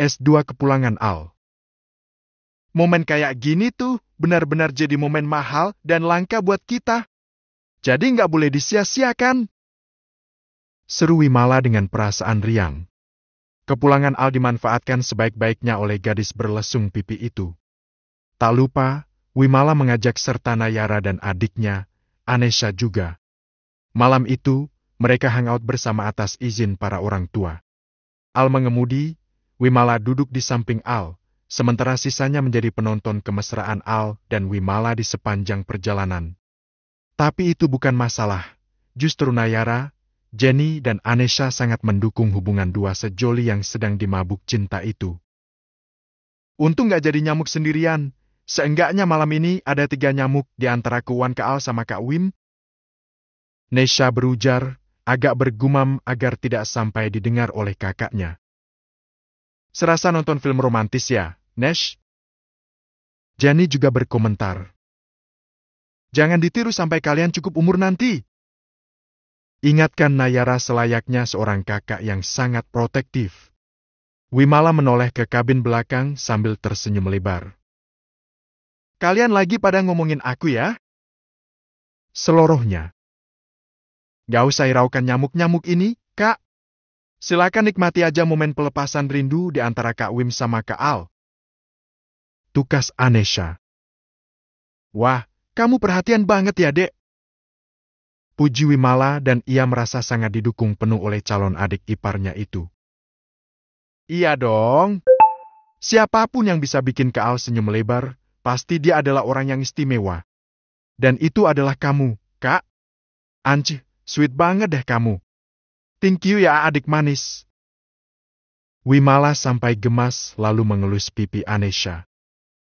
S2 kepulangan Al. Momen kayak gini tuh benar-benar jadi momen mahal dan langka buat kita. Jadi nggak boleh disia-siakan. Seru Wimala dengan perasaan riang. Kepulangan Al dimanfaatkan sebaik-baiknya oleh gadis berlesung pipi itu. Tak lupa, Wimala mengajak serta Nayara dan adiknya, Anesha juga. Malam itu, mereka hangout bersama atas izin para orang tua. Al mengemudi, Wimala duduk di samping Al, sementara sisanya menjadi penonton kemesraan Al dan Wimala di sepanjang perjalanan. Tapi itu bukan masalah. Justru Nayara, Jenny dan Anesha sangat mendukung hubungan dua sejoli yang sedang dimabuk cinta itu. Untung gak jadi nyamuk sendirian. Seenggaknya malam ini ada tiga nyamuk di antara Kuan Kaal sama Kak Wim. Nesha berujar, agak bergumam agar tidak sampai didengar oleh kakaknya. Serasa nonton film romantis ya, Nash? Jani juga berkomentar. Jangan ditiru sampai kalian cukup umur nanti. Ingatkan Nayara selayaknya seorang kakak yang sangat protektif. Wimala menoleh ke kabin belakang sambil tersenyum lebar. Kalian lagi pada ngomongin aku ya? Selorohnya. Gak usah iraukan nyamuk-nyamuk ini, kak. Silakan nikmati aja momen pelepasan rindu di antara Kak Wim sama Kak Al. Tukas Anesha. Wah, kamu perhatian banget ya, dek. Puji Wimala dan ia merasa sangat didukung penuh oleh calon adik iparnya itu. Iya dong. Siapapun yang bisa bikin Kak Al senyum lebar, pasti dia adalah orang yang istimewa. Dan itu adalah kamu, Kak. Anci, sweet banget deh kamu. Thank you ya adik manis. Wimala sampai gemas lalu mengelus pipi Anesha.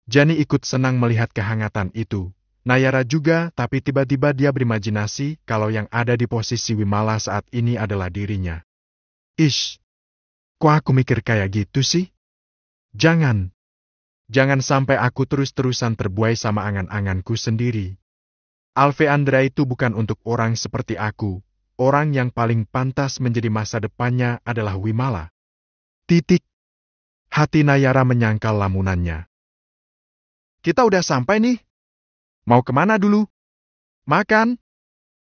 Jani ikut senang melihat kehangatan itu. Nayara juga, tapi tiba-tiba dia berimajinasi kalau yang ada di posisi Wimala saat ini adalah dirinya. Ish, kok aku mikir kayak gitu sih? Jangan. Jangan sampai aku terus-terusan terbuai sama angan-anganku sendiri. Alveandra itu bukan untuk orang seperti aku, orang yang paling pantas menjadi masa depannya adalah Wimala. Titik. Hati Nayara menyangkal lamunannya. Kita udah sampai nih. Mau kemana dulu? Makan?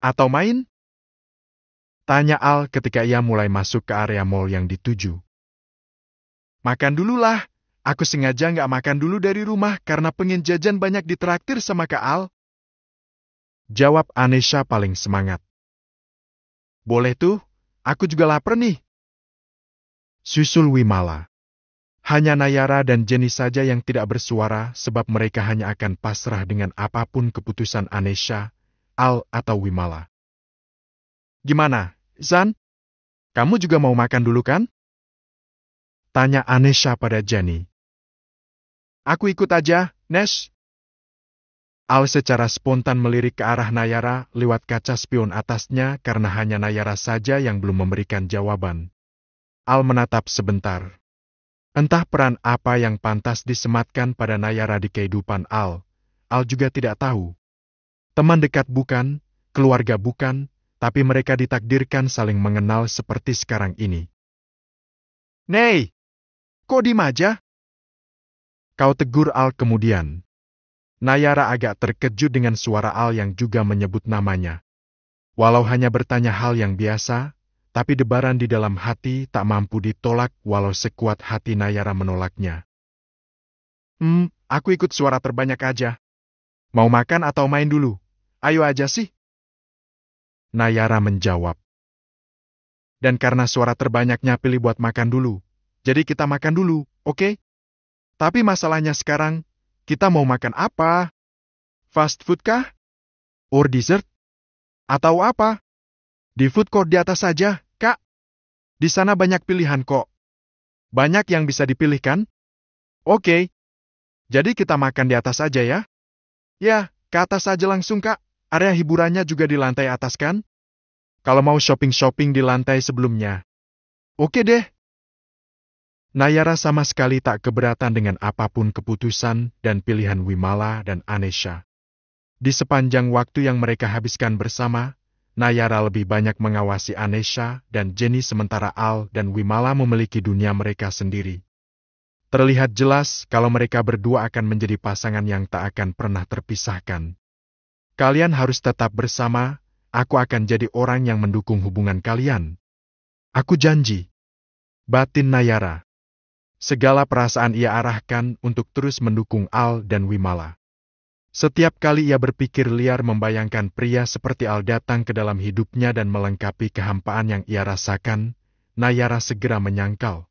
Atau main? Tanya Al ketika ia mulai masuk ke area mall yang dituju. Makan dululah. Aku sengaja nggak makan dulu dari rumah karena pengen jajan banyak ditraktir sama Kak Al. Jawab Anesha paling semangat. Boleh tuh, aku juga lapar nih. Susul Wimala. Hanya Nayara dan Jenny saja yang tidak bersuara sebab mereka hanya akan pasrah dengan apapun keputusan Anesha, Al atau Wimala. Gimana, Zan? Kamu juga mau makan dulu kan? Tanya Anesha pada Jenny. Aku ikut aja, Nesh. Al secara spontan melirik ke arah Nayara lewat kaca spion atasnya karena hanya Nayara saja yang belum memberikan jawaban. Al menatap sebentar. Entah peran apa yang pantas disematkan pada Nayara di kehidupan Al, Al juga tidak tahu. Teman dekat bukan, keluarga bukan, tapi mereka ditakdirkan saling mengenal seperti sekarang ini. Nei, kok dimaja? Kau tegur Al kemudian. Nayara agak terkejut dengan suara Al yang juga menyebut namanya. Walau hanya bertanya hal yang biasa, tapi debaran di dalam hati tak mampu ditolak walau sekuat hati Nayara menolaknya. Hmm, aku ikut suara terbanyak aja. Mau makan atau main dulu? Ayo aja sih. Nayara menjawab. Dan karena suara terbanyaknya pilih buat makan dulu, jadi kita makan dulu, oke? Okay? Tapi masalahnya sekarang, kita mau makan apa? Fast food kah? Or dessert? Atau apa? Di food court di atas saja, Kak. Di sana banyak pilihan kok. Banyak yang bisa dipilih kan? Oke. Jadi kita makan di atas saja ya? Ya, ke atas saja langsung, Kak. Area hiburannya juga di lantai atas kan? Kalau mau shopping-shopping di lantai sebelumnya. Oke deh, Nayara sama sekali tak keberatan dengan apapun keputusan dan pilihan Wimala dan Anesha. Di sepanjang waktu yang mereka habiskan bersama, Nayara lebih banyak mengawasi Anesha dan Jenny sementara Al dan Wimala memiliki dunia mereka sendiri. Terlihat jelas kalau mereka berdua akan menjadi pasangan yang tak akan pernah terpisahkan. Kalian harus tetap bersama, aku akan jadi orang yang mendukung hubungan kalian. Aku janji. Batin Nayara Segala perasaan ia arahkan untuk terus mendukung Al dan Wimala. Setiap kali ia berpikir liar membayangkan pria seperti Al datang ke dalam hidupnya dan melengkapi kehampaan yang ia rasakan, Nayara segera menyangkal.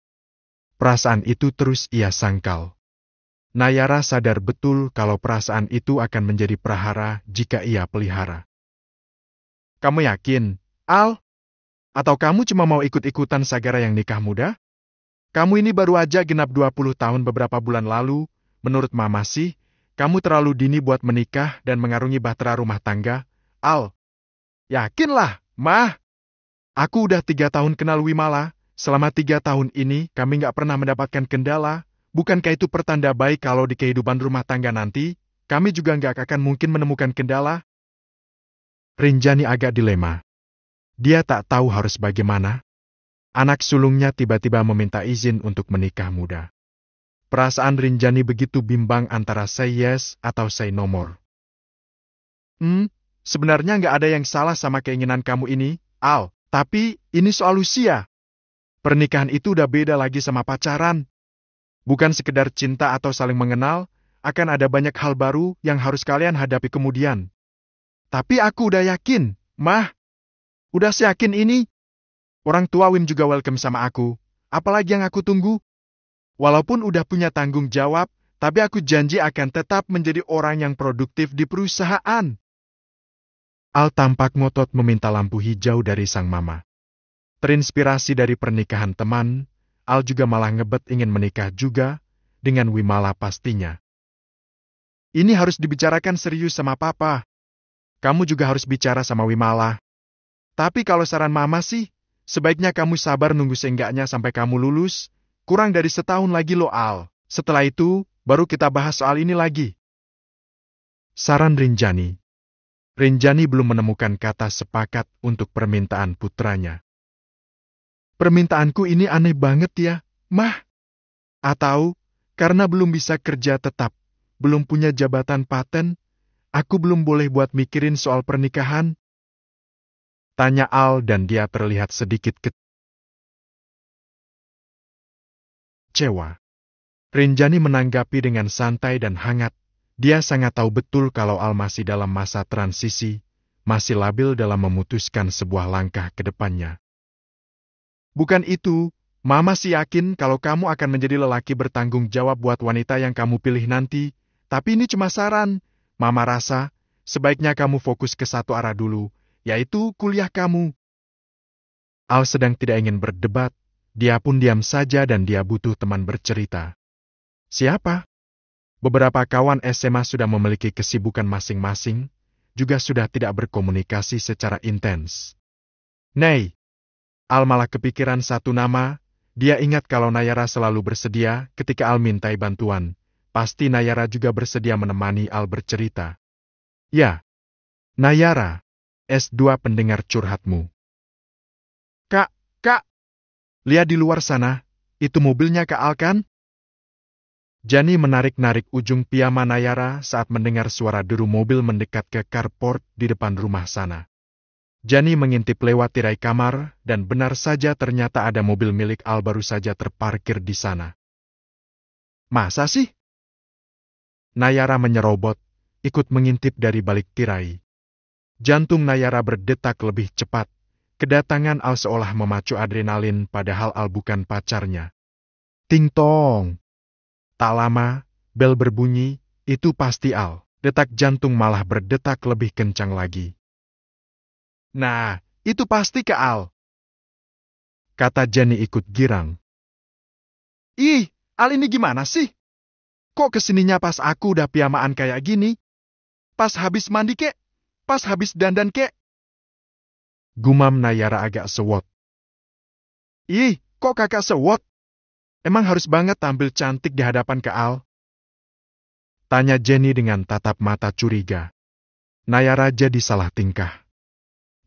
Perasaan itu terus ia sangkal. Nayara sadar betul kalau perasaan itu akan menjadi prahara jika ia pelihara. Kamu yakin, Al? Atau kamu cuma mau ikut-ikutan Sagara yang nikah muda? Kamu ini baru aja genap 20 tahun beberapa bulan lalu, menurut mama sih, kamu terlalu dini buat menikah dan mengarungi bahtera rumah tangga, Al. Yakinlah, Mah. Aku udah tiga tahun kenal Wimala, selama tiga tahun ini kami nggak pernah mendapatkan kendala, bukankah itu pertanda baik kalau di kehidupan rumah tangga nanti, kami juga nggak akan mungkin menemukan kendala? Rinjani agak dilema. Dia tak tahu harus bagaimana. Anak sulungnya tiba-tiba meminta izin untuk menikah muda. Perasaan Rinjani begitu bimbang antara say yes atau say no more. Hmm, sebenarnya nggak ada yang salah sama keinginan kamu ini, Al. Tapi, ini soal usia. Pernikahan itu udah beda lagi sama pacaran. Bukan sekedar cinta atau saling mengenal, akan ada banyak hal baru yang harus kalian hadapi kemudian. Tapi aku udah yakin, Mah. Udah seyakin ini, Orang tua Win juga welcome sama aku, apalagi yang aku tunggu. Walaupun udah punya tanggung jawab, tapi aku janji akan tetap menjadi orang yang produktif di perusahaan. Al tampak ngotot meminta lampu hijau dari sang mama. Terinspirasi dari pernikahan teman, Al juga malah ngebet ingin menikah juga, dengan Wimala pastinya. Ini harus dibicarakan serius sama papa. Kamu juga harus bicara sama Wimala. Tapi kalau saran mama sih, Sebaiknya kamu sabar nunggu seenggaknya sampai kamu lulus, kurang dari setahun lagi lo Al. Setelah itu, baru kita bahas soal ini lagi. Saran Rinjani Rinjani belum menemukan kata sepakat untuk permintaan putranya. Permintaanku ini aneh banget ya, mah. Atau, karena belum bisa kerja tetap, belum punya jabatan paten, aku belum boleh buat mikirin soal pernikahan, Tanya Al dan dia terlihat sedikit kecewa. Rinjani menanggapi dengan santai dan hangat. Dia sangat tahu betul kalau Al masih dalam masa transisi, masih labil dalam memutuskan sebuah langkah ke depannya. Bukan itu, Mama sih yakin kalau kamu akan menjadi lelaki bertanggung jawab buat wanita yang kamu pilih nanti, tapi ini cuma saran. Mama rasa, sebaiknya kamu fokus ke satu arah dulu, yaitu kuliah kamu. Al sedang tidak ingin berdebat, dia pun diam saja dan dia butuh teman bercerita. Siapa? Beberapa kawan SMA sudah memiliki kesibukan masing-masing, juga sudah tidak berkomunikasi secara intens. Nay, Al malah kepikiran satu nama, dia ingat kalau Nayara selalu bersedia ketika Al mintai bantuan. Pasti Nayara juga bersedia menemani Al bercerita. Ya, Nayara. S2 pendengar curhatmu. Kak, kak, lihat di luar sana, itu mobilnya Kak Al kan? Jani menarik-narik ujung piyama Nayara saat mendengar suara deru mobil mendekat ke carport di depan rumah sana. Jani mengintip lewat tirai kamar, dan benar saja ternyata ada mobil milik Al baru saja terparkir di sana. Masa sih? Nayara menyerobot, ikut mengintip dari balik tirai. Jantung Nayara berdetak lebih cepat. Kedatangan Al seolah memacu adrenalin padahal Al bukan pacarnya. Ting tong. Tak lama, bel berbunyi, itu pasti Al. Detak jantung malah berdetak lebih kencang lagi. Nah, itu pasti ke Al. Kata Jenny ikut girang. Ih, Al ini gimana sih? Kok kesininya pas aku udah piamaan kayak gini? Pas habis mandi kek? pas habis dandan kek. Gumam Nayara agak sewot. Ih, kok kakak sewot? Emang harus banget tampil cantik di hadapan ke Al? Tanya Jenny dengan tatap mata curiga. Nayara jadi salah tingkah.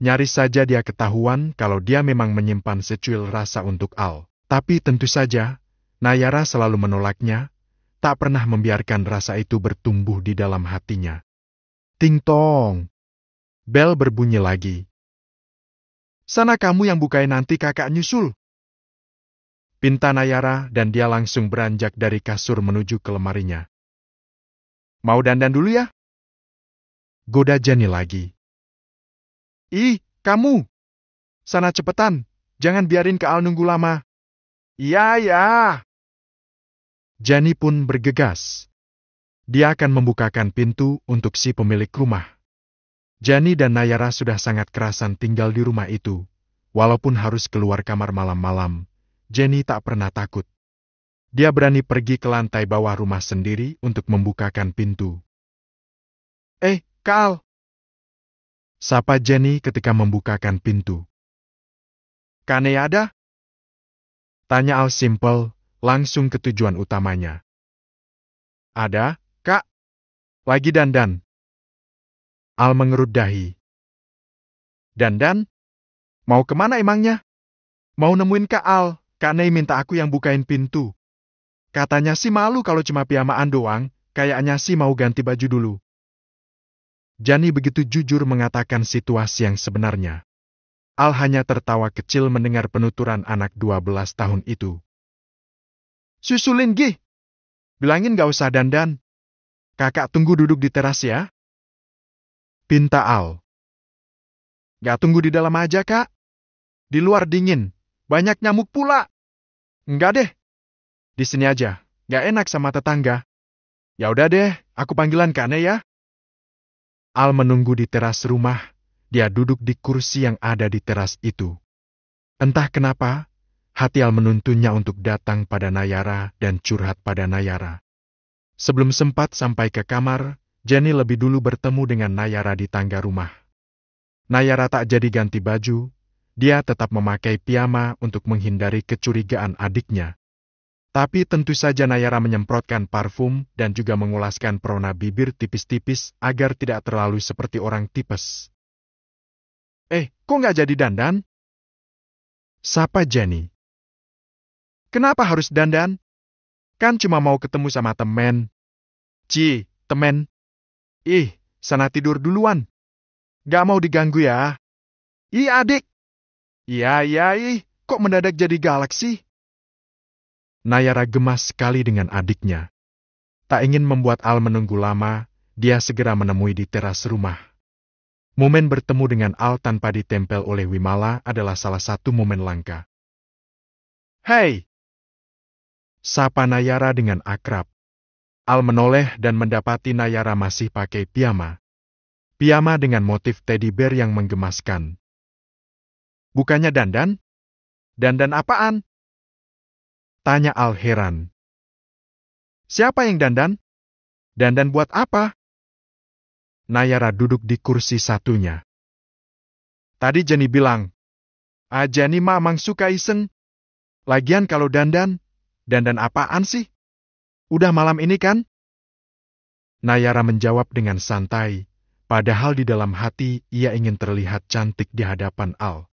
Nyaris saja dia ketahuan kalau dia memang menyimpan secuil rasa untuk Al. Tapi tentu saja, Nayara selalu menolaknya, tak pernah membiarkan rasa itu bertumbuh di dalam hatinya. Ting tong! Bel berbunyi lagi. Sana kamu yang bukain nanti kakak nyusul. Pinta Nayara dan dia langsung beranjak dari kasur menuju ke lemarinya. Mau dandan dulu ya? Goda Jenny lagi. Ih, kamu! Sana cepetan, jangan biarin ke Al nunggu lama. Iya, ya! Jenny pun bergegas. Dia akan membukakan pintu untuk si pemilik rumah. Jani dan Nayara sudah sangat kerasan tinggal di rumah itu. Walaupun harus keluar kamar malam-malam, Jenny tak pernah takut. Dia berani pergi ke lantai bawah rumah sendiri untuk membukakan pintu. Eh, Kal! Sapa Jenny ketika membukakan pintu. Kane ada? Tanya Al Simple, langsung ke tujuan utamanya. Ada, Kak. Lagi dandan, Al mengerut dahi. Dandan, mau kemana emangnya? Mau nemuin Kak Al, Kak minta aku yang bukain pintu. Katanya sih malu kalau cuma piyamaan doang, kayaknya sih mau ganti baju dulu. Jani begitu jujur mengatakan situasi yang sebenarnya. Al hanya tertawa kecil mendengar penuturan anak 12 tahun itu. Susulin gih! Bilangin gak usah dandan. Kakak tunggu duduk di teras ya. Pinta Al. Gak tunggu di dalam aja, Kak. Di luar dingin. Banyak nyamuk pula. Enggak deh. Di sini aja. Gak enak sama tetangga. Ya udah deh, aku panggilan Kane ya. Al menunggu di teras rumah. Dia duduk di kursi yang ada di teras itu. Entah kenapa, hati Al menuntunnya untuk datang pada Nayara dan curhat pada Nayara. Sebelum sempat sampai ke kamar, Jenny lebih dulu bertemu dengan Nayara di tangga rumah. Nayara tak jadi ganti baju, dia tetap memakai piyama untuk menghindari kecurigaan adiknya. Tapi tentu saja Nayara menyemprotkan parfum dan juga mengulaskan perona bibir tipis-tipis agar tidak terlalu seperti orang tipes. Eh, kok nggak jadi dandan? Sapa Jenny. Kenapa harus dandan? Kan cuma mau ketemu sama temen. Ci, temen. Ih, sana tidur duluan. Gak mau diganggu ya. Ih, adik. Iya, iya, ih. Kok mendadak jadi galaksi? sih? Nayara gemas sekali dengan adiknya. Tak ingin membuat Al menunggu lama, dia segera menemui di teras rumah. Momen bertemu dengan Al tanpa ditempel oleh Wimala adalah salah satu momen langka. Hei! Sapa Nayara dengan akrab. Al menoleh dan mendapati Nayara masih pakai piyama. Piyama dengan motif teddy bear yang menggemaskan. Bukannya dandan? Dandan apaan? Tanya Al heran. Siapa yang dandan? Dandan buat apa? Nayara duduk di kursi satunya. Tadi Jenny bilang, Ah Jenny mamang suka iseng. Lagian kalau dandan, dandan apaan sih? Udah malam ini kan? Nayara menjawab dengan santai, padahal di dalam hati ia ingin terlihat cantik di hadapan Al.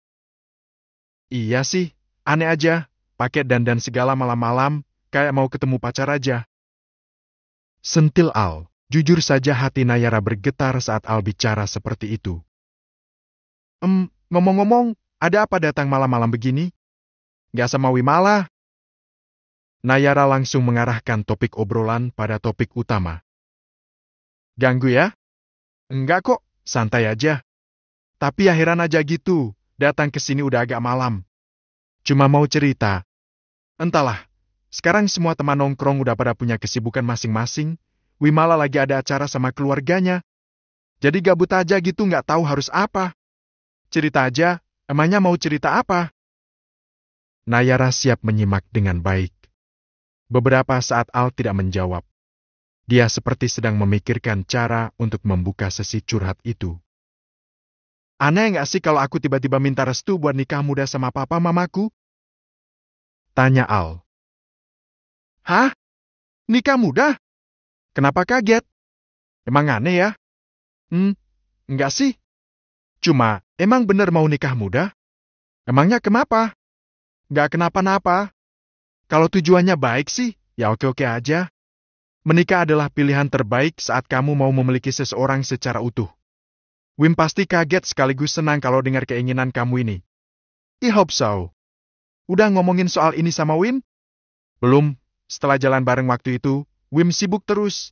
Iya sih, aneh aja, pakai dandan segala malam-malam, kayak mau ketemu pacar aja. Sentil Al, jujur saja hati Nayara bergetar saat Al bicara seperti itu. Em, ngomong-ngomong, ada apa datang malam-malam begini? Gak sama Wimala, Nayara langsung mengarahkan topik obrolan pada topik utama. Ganggu ya? Enggak kok, santai aja. Tapi heran aja gitu, datang ke sini udah agak malam. Cuma mau cerita. Entahlah, sekarang semua teman nongkrong udah pada punya kesibukan masing-masing, Wimala lagi ada acara sama keluarganya. Jadi gabut aja gitu nggak tahu harus apa. Cerita aja, emangnya mau cerita apa? Nayara siap menyimak dengan baik. Beberapa saat Al tidak menjawab. Dia seperti sedang memikirkan cara untuk membuka sesi curhat itu. Aneh nggak sih kalau aku tiba-tiba minta restu buat nikah muda sama papa mamaku? Tanya Al. Hah? Nikah muda? Kenapa kaget? Emang aneh ya? Hmm, nggak sih. Cuma, emang bener mau nikah muda? Emangnya kenapa? Nggak kenapa-napa. Kalau tujuannya baik sih, ya oke-oke aja. Menikah adalah pilihan terbaik saat kamu mau memiliki seseorang secara utuh. Wim pasti kaget sekaligus senang kalau dengar keinginan kamu ini. I hope so. Udah ngomongin soal ini sama Wim? Belum, setelah jalan bareng waktu itu, Wim sibuk terus.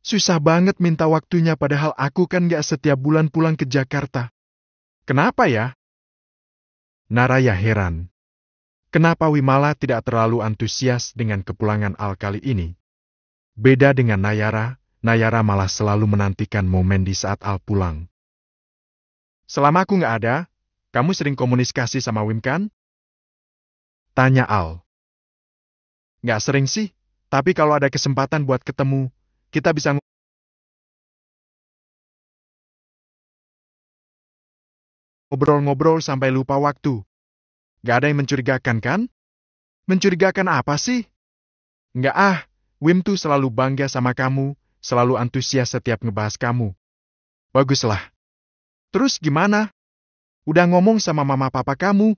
Susah banget minta waktunya padahal aku kan gak setiap bulan pulang ke Jakarta. Kenapa ya? Naraya heran. Kenapa Wimala tidak terlalu antusias dengan kepulangan Al kali ini? Beda dengan Nayara, Nayara malah selalu menantikan momen di saat Al pulang. Selama aku nggak ada, kamu sering komunikasi sama Wim kan? Tanya Al. Nggak sering sih, tapi kalau ada kesempatan buat ketemu, kita bisa ngobrol-ngobrol sampai lupa waktu. Gak ada yang mencurigakan kan? Mencurigakan apa sih? Nggak ah, Wim tuh selalu bangga sama kamu, selalu antusias setiap ngebahas kamu. Baguslah. Terus gimana? Udah ngomong sama mama papa kamu?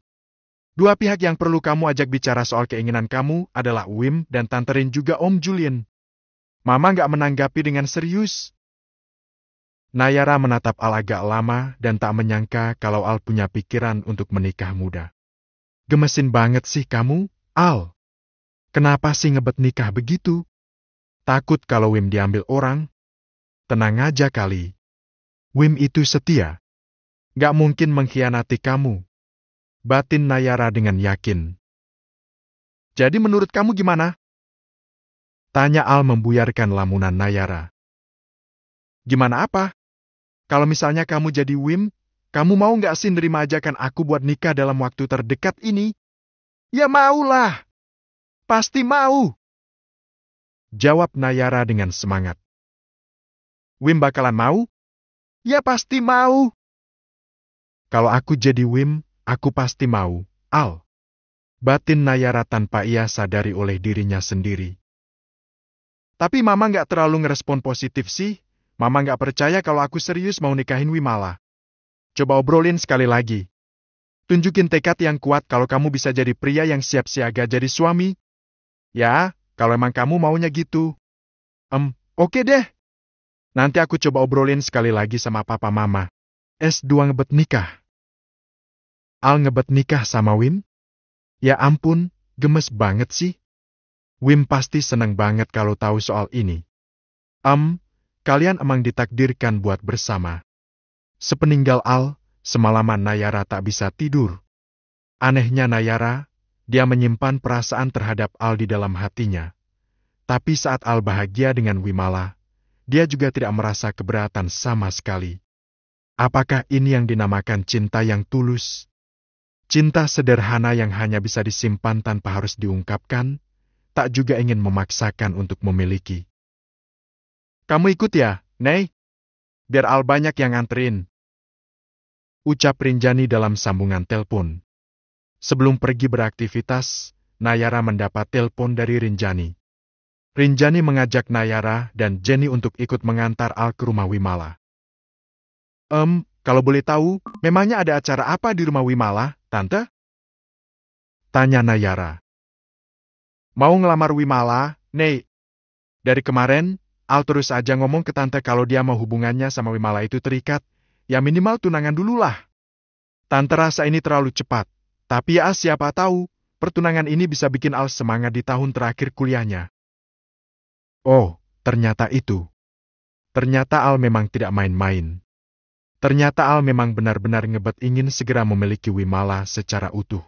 Dua pihak yang perlu kamu ajak bicara soal keinginan kamu adalah Wim dan Tanterin juga Om Julian. Mama nggak menanggapi dengan serius. Nayara menatap Al agak lama dan tak menyangka kalau Al punya pikiran untuk menikah muda. Gemesin banget sih kamu, Al. Kenapa sih ngebet nikah begitu? Takut kalau Wim diambil orang? Tenang aja kali. Wim itu setia. Gak mungkin mengkhianati kamu. Batin Nayara dengan yakin. Jadi menurut kamu gimana? Tanya Al membuyarkan lamunan Nayara. Gimana apa? Kalau misalnya kamu jadi Wim, kamu mau nggak sih nerima ajakan aku buat nikah dalam waktu terdekat ini? Ya maulah. Pasti mau. Jawab Nayara dengan semangat. Wim bakalan mau? Ya pasti mau. Kalau aku jadi Wim, aku pasti mau. Al. Batin Nayara tanpa ia sadari oleh dirinya sendiri. Tapi mama nggak terlalu ngerespon positif sih. Mama nggak percaya kalau aku serius mau nikahin Wimala coba obrolin sekali lagi. Tunjukin tekad yang kuat kalau kamu bisa jadi pria yang siap siaga jadi suami. Ya, kalau emang kamu maunya gitu. Em, um, oke okay deh. Nanti aku coba obrolin sekali lagi sama papa mama. S2 ngebet nikah. Al ngebet nikah sama Wim? Ya ampun, gemes banget sih. Wim pasti seneng banget kalau tahu soal ini. Em, um, kalian emang ditakdirkan buat bersama. Sepeninggal Al, semalaman Nayara tak bisa tidur. Anehnya Nayara, dia menyimpan perasaan terhadap Al di dalam hatinya. Tapi saat Al bahagia dengan Wimala, dia juga tidak merasa keberatan sama sekali. Apakah ini yang dinamakan cinta yang tulus? Cinta sederhana yang hanya bisa disimpan tanpa harus diungkapkan, tak juga ingin memaksakan untuk memiliki. Kamu ikut ya, Ney? Biar Al banyak yang anterin ucap Rinjani dalam sambungan telepon. Sebelum pergi beraktivitas, Nayara mendapat telepon dari Rinjani. Rinjani mengajak Nayara dan Jenny untuk ikut mengantar Al ke rumah Wimala. Em, kalau boleh tahu, memangnya ada acara apa di rumah Wimala, Tante? Tanya Nayara. Mau ngelamar Wimala, Nei. Dari kemarin, Al terus aja ngomong ke Tante kalau dia mau hubungannya sama Wimala itu terikat, ya minimal tunangan dululah. Tante rasa ini terlalu cepat, tapi ya siapa tahu, pertunangan ini bisa bikin Al semangat di tahun terakhir kuliahnya. Oh, ternyata itu. Ternyata Al memang tidak main-main. Ternyata Al memang benar-benar ngebet ingin segera memiliki Wimala secara utuh.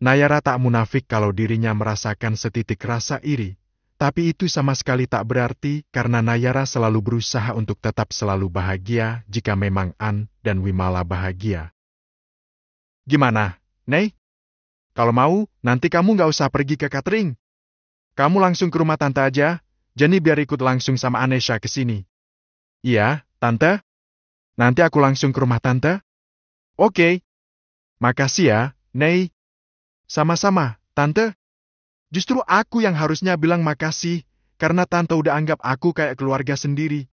Nayara tak munafik kalau dirinya merasakan setitik rasa iri, tapi itu sama sekali tak berarti karena Nayara selalu berusaha untuk tetap selalu bahagia jika memang An dan Wimala bahagia. Gimana, Nei? Kalau mau, nanti kamu nggak usah pergi ke catering. Kamu langsung ke rumah tante aja, jadi biar ikut langsung sama Anesha ke sini. Iya, tante. Nanti aku langsung ke rumah tante. Oke. Makasih ya, Nei. Sama-sama, tante. Justru aku yang harusnya bilang makasih, karena tante udah anggap aku kayak keluarga sendiri.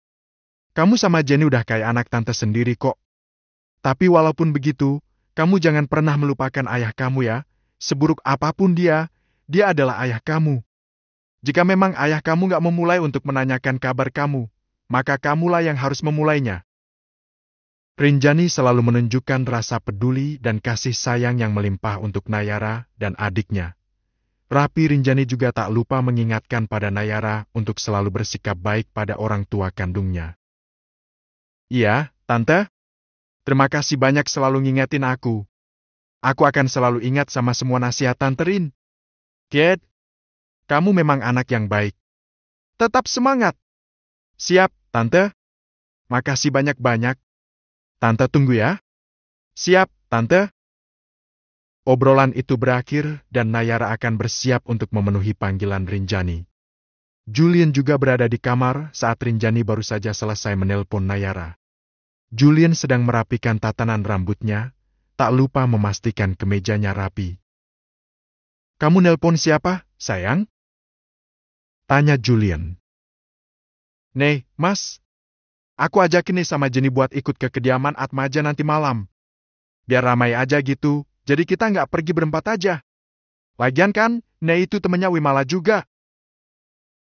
Kamu sama Jenny udah kayak anak tante sendiri kok. Tapi walaupun begitu, kamu jangan pernah melupakan ayah kamu ya. Seburuk apapun dia, dia adalah ayah kamu. Jika memang ayah kamu gak memulai untuk menanyakan kabar kamu, maka kamulah yang harus memulainya. Rinjani selalu menunjukkan rasa peduli dan kasih sayang yang melimpah untuk Nayara dan adiknya. Rapi Rinjani juga tak lupa mengingatkan pada Nayara untuk selalu bersikap baik pada orang tua kandungnya. Iya, Tante. Terima kasih banyak selalu ngingetin aku. Aku akan selalu ingat sama semua nasihat Tante Rin. Kate, kamu memang anak yang baik. Tetap semangat. Siap, Tante. Makasih banyak-banyak. Tante tunggu ya. Siap, Tante. Obrolan itu berakhir dan Nayara akan bersiap untuk memenuhi panggilan Rinjani. Julian juga berada di kamar saat Rinjani baru saja selesai menelpon Nayara. Julian sedang merapikan tatanan rambutnya, tak lupa memastikan kemejanya rapi. Kamu nelpon siapa, sayang? Tanya Julian. Nih, mas. Aku ajakin nih sama Jenny buat ikut ke kediaman Atmaja nanti malam. Biar ramai aja gitu, jadi kita nggak pergi berempat aja. Lagian kan, Nei itu temennya Wimala juga.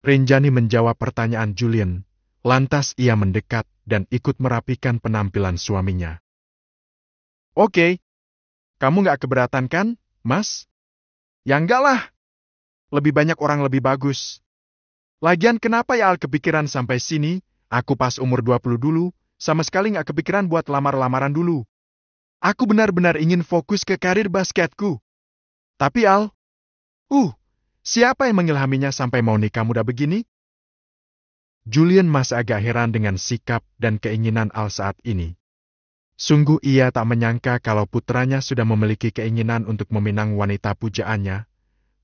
Rinjani menjawab pertanyaan Julian. Lantas ia mendekat dan ikut merapikan penampilan suaminya. Oke, kamu nggak keberatan kan, mas? Ya enggak lah. Lebih banyak orang lebih bagus. Lagian kenapa ya Al kepikiran sampai sini, aku pas umur 20 dulu, sama sekali nggak kepikiran buat lamar-lamaran dulu. Aku benar-benar ingin fokus ke karir basketku. Tapi Al, uh, siapa yang mengilhaminya sampai mau nikah muda begini? Julian masih agak heran dengan sikap dan keinginan Al saat ini. Sungguh ia tak menyangka kalau putranya sudah memiliki keinginan untuk meminang wanita pujaannya,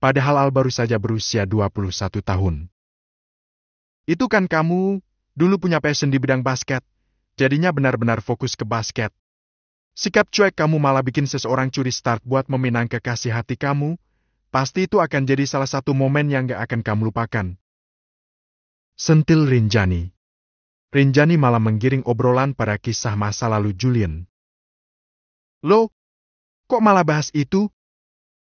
padahal Al baru saja berusia 21 tahun. Itu kan kamu dulu punya passion di bidang basket, jadinya benar-benar fokus ke basket. Sikap cuek kamu malah bikin seseorang curi start buat meminang kekasih hati kamu, pasti itu akan jadi salah satu momen yang gak akan kamu lupakan. Sentil Rinjani Rinjani malah menggiring obrolan pada kisah masa lalu Julian. Lo, kok malah bahas itu?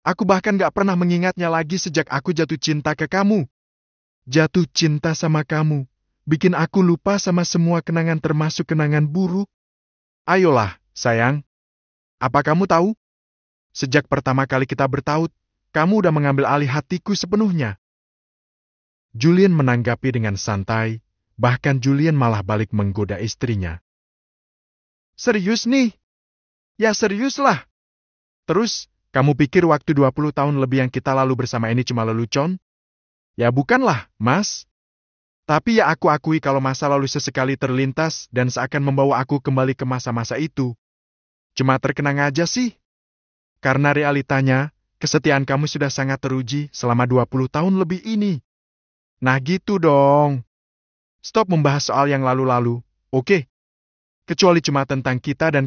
Aku bahkan gak pernah mengingatnya lagi sejak aku jatuh cinta ke kamu. Jatuh cinta sama kamu, bikin aku lupa sama semua kenangan termasuk kenangan buruk. Ayolah, Sayang, apa kamu tahu? Sejak pertama kali kita bertaut, kamu udah mengambil alih hatiku sepenuhnya. Julian menanggapi dengan santai, bahkan Julian malah balik menggoda istrinya. Serius nih? Ya seriuslah. Terus, kamu pikir waktu 20 tahun lebih yang kita lalu bersama ini cuma lelucon? Ya bukanlah, mas. Tapi ya aku akui kalau masa lalu sesekali terlintas dan seakan membawa aku kembali ke masa-masa itu. Cuma terkenang aja sih. Karena realitanya, kesetiaan kamu sudah sangat teruji selama 20 tahun lebih ini. Nah gitu dong. Stop membahas soal yang lalu-lalu, oke? Okay? Kecuali cuma tentang kita dan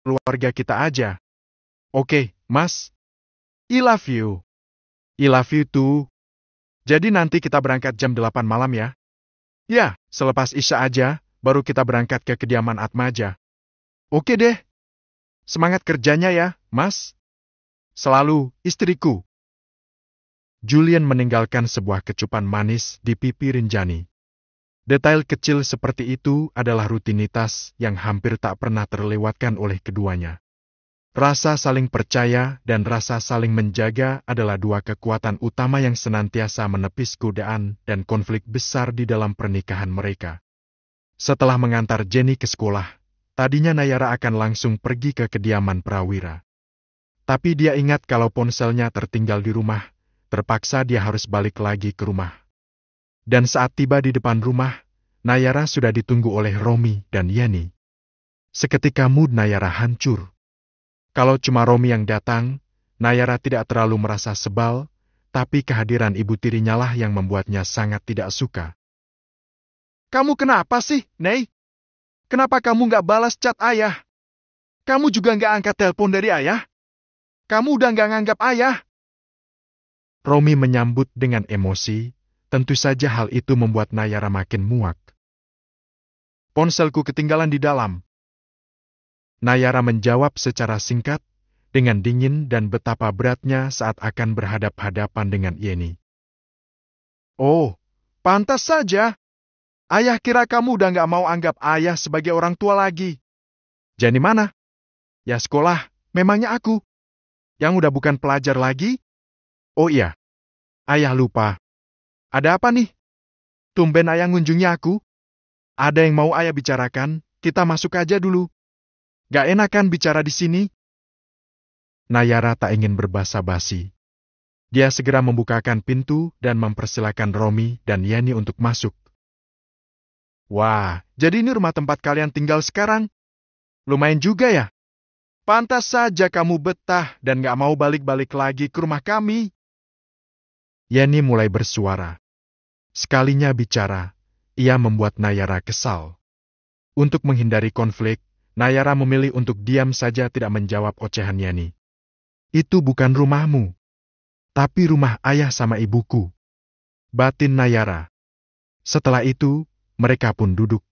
keluarga kita aja. Oke, okay, mas. I love you. I love you too. Jadi nanti kita berangkat jam 8 malam ya? Ya, selepas Isya aja, baru kita berangkat ke kediaman Atmaja. Oke deh. Semangat kerjanya ya, Mas. Selalu, istriku. Julian meninggalkan sebuah kecupan manis di pipi Rinjani. Detail kecil seperti itu adalah rutinitas yang hampir tak pernah terlewatkan oleh keduanya. Rasa saling percaya dan rasa saling menjaga adalah dua kekuatan utama yang senantiasa menepis godaan dan konflik besar di dalam pernikahan mereka. Setelah mengantar Jenny ke sekolah, tadinya Nayara akan langsung pergi ke kediaman Prawira. Tapi dia ingat kalau ponselnya tertinggal di rumah, terpaksa dia harus balik lagi ke rumah. Dan saat tiba di depan rumah, Nayara sudah ditunggu oleh Romi dan Yani. Seketika mood Nayara hancur. Kalau cuma Romi yang datang, Nayara tidak terlalu merasa sebal, tapi kehadiran ibu tirinya lah yang membuatnya sangat tidak suka. Kamu kenapa sih, Nei? Kenapa kamu nggak balas cat ayah? Kamu juga nggak angkat telepon dari ayah? Kamu udah nggak nganggap ayah? Romi menyambut dengan emosi, tentu saja hal itu membuat Nayara makin muak. Ponselku ketinggalan di dalam, Nayara menjawab secara singkat, dengan dingin dan betapa beratnya saat akan berhadap-hadapan dengan Yeni. Oh, pantas saja. Ayah kira kamu udah nggak mau anggap ayah sebagai orang tua lagi. Jadi mana? Ya sekolah, memangnya aku. Yang udah bukan pelajar lagi? Oh iya, ayah lupa. Ada apa nih? Tumben ayah ngunjungi aku. Ada yang mau ayah bicarakan, kita masuk aja dulu. Gak enakan bicara di sini? Nayara tak ingin berbahasa basi. Dia segera membukakan pintu dan mempersilahkan Romi dan Yani untuk masuk. Wah, jadi ini rumah tempat kalian tinggal sekarang? Lumayan juga ya? Pantas saja kamu betah dan gak mau balik-balik lagi ke rumah kami. Yani mulai bersuara. Sekalinya bicara, ia membuat Nayara kesal. Untuk menghindari konflik, Nayara memilih untuk diam saja tidak menjawab ocehan Yani. Itu bukan rumahmu. Tapi rumah ayah sama ibuku. Batin Nayara. Setelah itu, mereka pun duduk.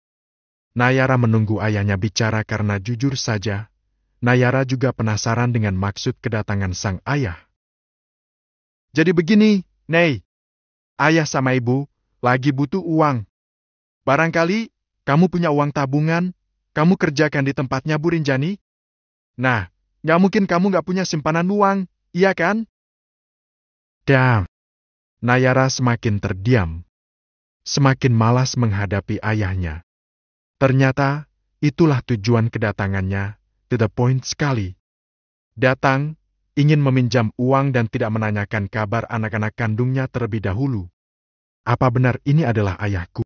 Nayara menunggu ayahnya bicara karena jujur saja, Nayara juga penasaran dengan maksud kedatangan sang ayah. Jadi begini, Nei. Ayah sama ibu lagi butuh uang. Barangkali kamu punya uang tabungan kamu kerjakan di tempatnya Bu Rinjani? Nah, nggak mungkin kamu nggak punya simpanan uang, iya kan? Damn. Nayara semakin terdiam. Semakin malas menghadapi ayahnya. Ternyata, itulah tujuan kedatangannya, to the point sekali. Datang, ingin meminjam uang dan tidak menanyakan kabar anak-anak kandungnya terlebih dahulu. Apa benar ini adalah ayahku?